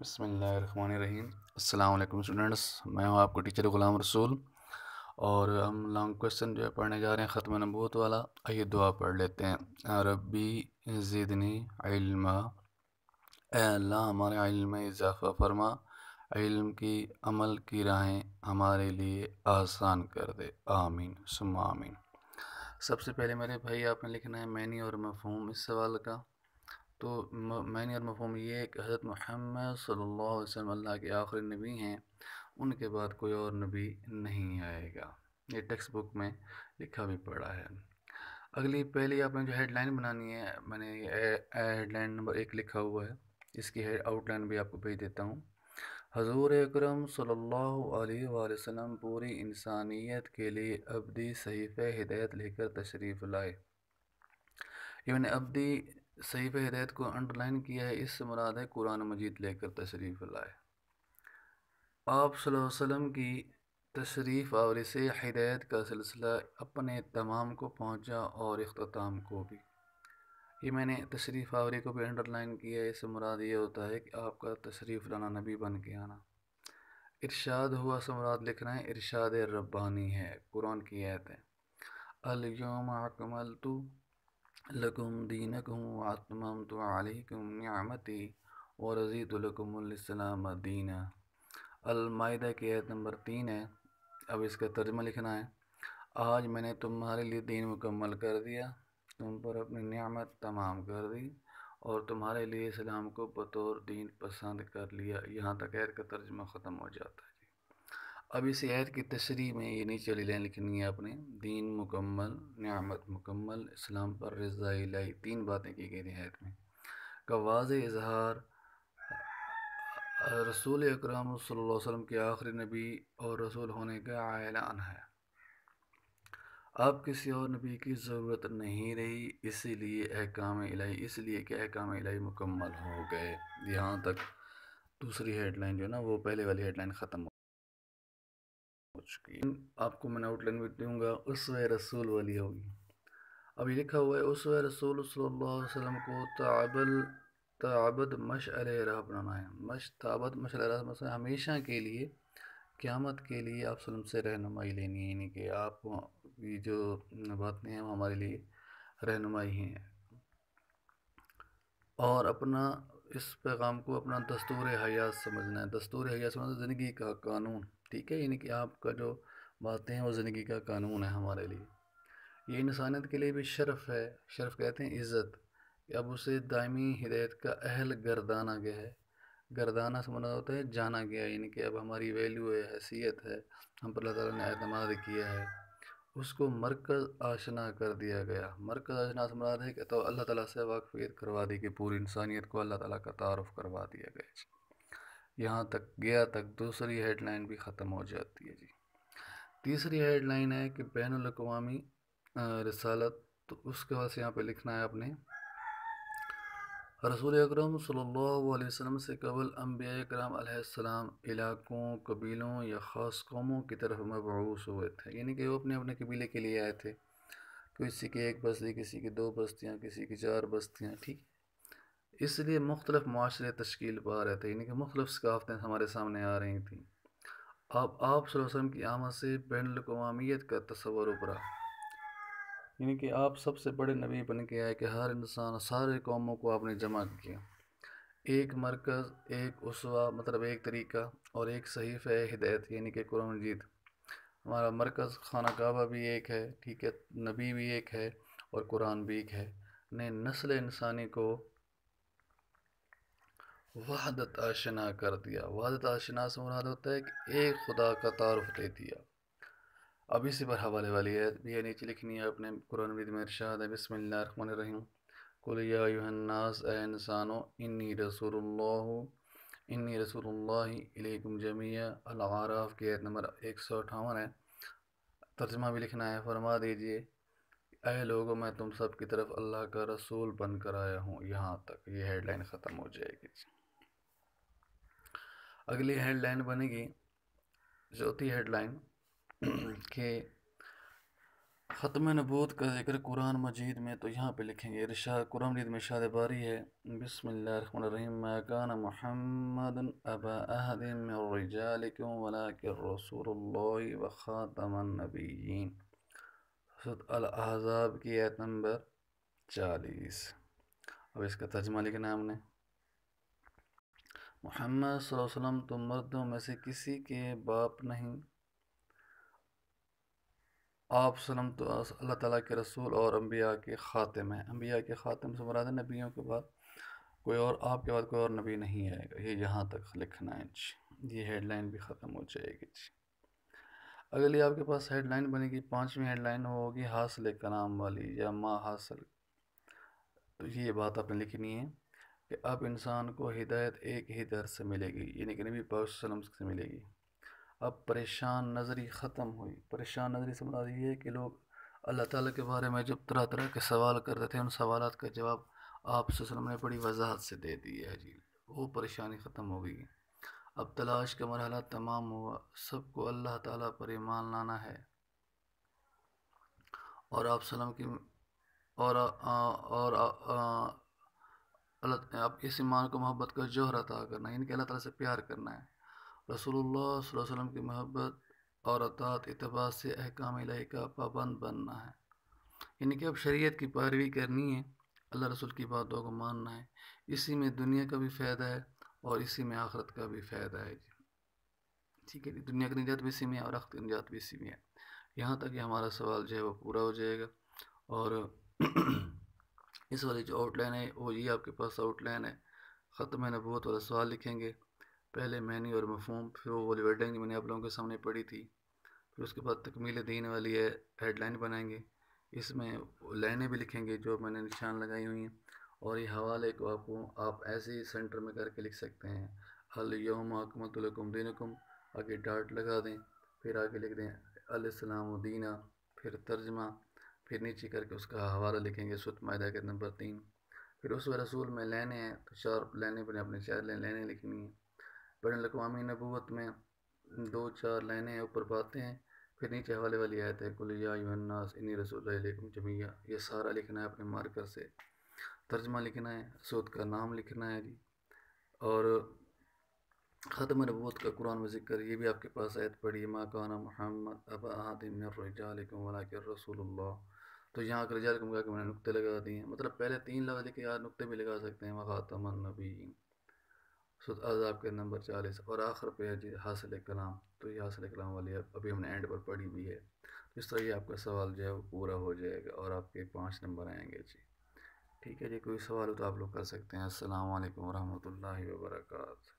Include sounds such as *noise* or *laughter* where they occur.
बसमीम अल्लाम स्टूडेंट्स मैं हूं आपको टीचर ग़ुलाम रसूल और हम लॉन्ग क्वेश्चन जो है पढ़ने जा रहे हैं ख़त्म नबूत वाला आइए दुआ पढ़ लेते हैं रबी ज़िदनी इल्मा अल्लाह हमारे इल्म में इजाफ़ा फरमा इल्म की अमल की राहें हमारे लिए आसान कर दे आमीन सुमा आमीन सबसे पहले मेरे भाई आपने लिखना है मैनी और मफहूम इस सवाल का तो मैंने और मफहम ये कि हज़रत महमद सल्लल्लाहु अल्लाह के आखिरी नबी हैं उनके बाद कोई और नबी नहीं आएगा ये टेक्स्ट बुक में लिखा भी पड़ा है अगली पहली आपने जो हेडलाइन बनानी है मैंने हेडलाइन नंबर एक लिखा हुआ है इसकी हेड आउटलाइन भी आपको भेज देता हूँ हजूर अक्रम सल्लाम पूरी इंसानियत के लिए अबदी सहीफ़ हिदायत लेकर तशरीफ़ लाए इवन अबदी सही हदायत को अंडरलाइन किया है इससे मुराद है कुरान मजीद लेकर तशरीफ़ लाए आप वसम की तशरीफ़ आवरी से हदायत का सिलसिला अपने तमाम को पहुँचा और अख्ताम को भी ये मैंने तशरीफ़ आवरी को भी अंडरलाइन किया है इससे मुराद ये होता है कि आपका तशरीफ़ लाना नबी बन के आना इरशाद हुआ से मुराद लिखना है इरशाद रब्बानी है कुरान की आयत है अलयोम अकमल तो लकुम दीनकुम आत्मम तो अलैकुम नियामती व रज़ी तलकमसलाम दीन अलमायदा की आयत नंबर तीन है अब इसका तर्जमा लिखना है आज मैंने तुम्हारे लिए दीन मुकम्मल कर दिया तुम पर अपनी नियामत तमाम कर दी और तुम्हारे लिए इस्लाम को बतौर दीन पसंद कर लिया यहाँ तक आयत का तर्जमा ख़त्म हो जाता है अब इस आयत की तशरी में ये नहीं चली लाइन लेकिन ये आपने दीन मुकम्मल न्यामत मुकम्मल इस्लाम पर रज़ा इलाही तीन बातें की गई थी आयत में का वाज इजहार रसूल अकरम वसम के आखिरी नबी और रसूल होने का ऐलान है अब किसी और नबी की ज़रूरत नहीं रही इसीलिए अहकाम इलाही इसलिए कि अहकाम इलाही मुकम्मल हो गए यहाँ तक दूसरी हेडलाइन जो है ना वो पहले वाली हेडलाइन ख़त्म आपको मैंने आउटलाइन में दूंगा उस रसूल वाली होगी ये लिखा हुआ है उस रसूल वसल्लम को ताबल ताबद मश अलह बनाना है मश ताबद मश अलह मतलब हमेशा के लिए क़्यामत के लिए आप सलम से रहनुमाई लेनी है यानी कि आप ये जो बातें हैं वो हमारे लिए रहनुमाई हैं और अपना इस पैगाम को अपना दस्तूर हयात समझना है दस्तूर हयात समझना ज़िंदगी का कानून ठीक है यानी कि आपका जो बातें हैं वो ज़िंदगी का कानून है हमारे लिए ये इंसानियत के लिए भी शर्फ है शर्फ कहते हैं इज़्ज़त अब उसे दायमी हिदायत का अहल गर्दाना गया है गर्दाना से मतलब होता है जाना गया यानी कि अब हमारी वैल्यू है हैसियत है हम पर अल्लाह ताला ने अतमाद किया है उसको मरकज़ आशना कर दिया गया मरकज़ आशना से मतलब है कि तो अल्लाह ताला से वाकफियत करवा दी कि पूरी इंसानियत को अल्लाह ताला का तारफ़ करवा दिया गया यहाँ तक गया तक दूसरी हेडलाइन भी ख़त्म हो जाती है जी तीसरी हेडलाइन है कि बैन अवी रसालत तो उसके बाद से यहाँ पे लिखना है आपने रसूल अक्रम सल्लल्लाहु से कबल अम्बिया कराम इलाकों कबीलों या ख़ास कौमों की तरफ मबूस हुए थे यानी कि वो अपने अपने कबीले के लिए आए थे किसी की एक बस्ती किसी की दो बस्तियाँ किसी की चार बस्तियाँ ठीक इसलिए मुख्तलिफ़ माशरे तश्कील पा रहे थे यानी कि मुख्तलिफ सकाफतें हमारे सामने आ रही थी अब आप वसम की आमद से बैन अवीत का तस्वर उभरा यानी कि आप सबसे बड़े नबी बन के आए कि हर इंसान सारे कौमों को आपने जमा किया एक मरकज़ एक उसवा मतलब एक तरीका और एक सहीफ़ है हिदायत यानी कि कुरान जीत हमारा मरकज़ खाना काबा भी एक है ठीक है नबी भी एक है और कुरान भी एक है ने नस्ल इंसानी को वहादत आशना कर दिया वहादत आशना से मुराद होता है कि एक खुदा का तारफ़ दे दिया अब इसी पर हवाले वाली है भी नीचे लिखनी है अपने कुरान विद में इरशाद है युहन्नास कुलनास इंसानो इन्नी रसूल इन्नी रसूलुल्लाम जमिया आराफ की आयत नंबर एक सौ अठावन है तर्जमा भी लिखना है फरमा दीजिए अः लोगो मैं तुम सब की तरफ अल्लाह का रसूल बनकर आया हूँ यहाँ तक ये हेडलाइन ख़त्म हो जाएगी अगली हेडलाइन बनेगी चौथी हेडलाइन के ख़त्म नबूत का जिक्र कुरान मजीद में तो यहाँ पे लिखेंगे इरशा कुरान मजीद में शाद बारी है बिसमीम महमद अबादिन अल-अहज़ाब की आयत नंबर चालीस अब इसका तर्जमा लिखना है हमने मोहम्मद वसल्लम तो मर्दों में से किसी के बाप नहीं आप सलम तो अल्लाह ताला के रसूल और अम्बिया के ख़ातम हैं अम्बिया के ख़ातम से मुराद नबियों के बाद कोई और आपके बाद कोई और नबी नहीं आएगा ये यहाँ तक लिखना है जी ये हेडलाइन भी ख़त्म हो जाएगी जी अगली आपके पास हेडलाइन बनेगी पाँचवीं हेडलाइन होगी हासिल कलाम वाली या माँ हासिल तो ये बात आपने लिखनी है कि अब इंसान को हिदायत एक ही दर से मिलेगी यानी कि नबी पाम से मिलेगी अब परेशान नज़री ख़त्म हुई परेशान नज़री से मुराद ये है कि लोग अल्लाह ताला के बारे में जब तरह तरह के सवाल करते थे उन सवाल का जवाब आप ने बड़ी वजाहत से दे दी है जी वो परेशानी ख़त्म हो गई अब तलाश का मरहला तमाम हुआ सबको अल्लाह ताला पर ईमान लाना है और आप सलम की और आ, और आ, आ, अल्लाह आप इस ईमान को मोहब्बत का जोहर अता करना यानी कि अल्लाह तला से प्यार करना है रसोल्ला वसल्लम की मोहब्बत और अतात इतबा से अहकाम का पाबंद बनना है यानी कि अब शरीयत की पैरवी करनी है अल्लाह रसूल की बातों को मानना है इसी में दुनिया का भी फ़ायदा है और इसी में आखरत का भी फ़ायदा है जी ठीक है दुनिया की निजात भी इसी में है और आखरत की निजात भी इसी में है यहाँ तक कि हमारा सवाल जो है वो पूरा हो जाएगा और *clears throat* इस वाली जो आउटलाइन है वो ये आपके पास आउटलाइन है ख़त्म नबूत वाला सवाल लिखेंगे पहले मैनी और मफहम फिर वो वाली वर्डिंग मैंने आप लोगों के सामने पढ़ी थी फिर उसके बाद तकमील दीन वाली है हेडलाइन बनाएंगे इसमें लाइनें भी लिखेंगे जो मैंने निशान लगाई हुई हैं और ये हवाले को आपको आप ऐसे ही सेंटर में करके लिख सकते हैं हल योम हकमतुलकुम दीनकुम आगे डाट लगा दें फिर आगे लिख दें अलसलाम दीना फिर तर्जमा फिर नीचे करके उसका हवाला लिखेंगे सुत माहा के नंबर तीन फिर उस रसूल में लेने हैं तो चार लाइने पर अपने चार लाइन लेने लिखनी है बड़ अवी नबूत में दो चार लाइने ऊपर पाते हैं फिर नीचे हवाले वाली आयत है कुलिया युन्नास इन्नी जमिया ये सारा लिखना है अपने मार्कर से तर्जमा लिखना है सूद का नाम लिखना है जी और ख़त्म नबूत का कुरान में जिक्र ये भी आपके पास आयत पढ़ी माकाना महमद अब आदिम रसूल तो यहाँ कर रिजल कम करके मैंने नुकते लगा दिए मतलब पहले तीन लफ्ज़ कि यार नुकते भी लगा सकते हैं वख़ातमन नबी सुद अजाब के नंबर चालीस और आखिर पे है जी हासिल कलाम तो ये हासिल कलाम वाली अभी हमने एंड पर पढ़ी भी है तो इस तरह ये आपका सवाल जो है वो पूरा हो जाएगा और आपके पाँच नंबर आएंगे जी ठीक है जी कोई सवाल हो तो आप लोग कर सकते हैं असल वरहमल वर्का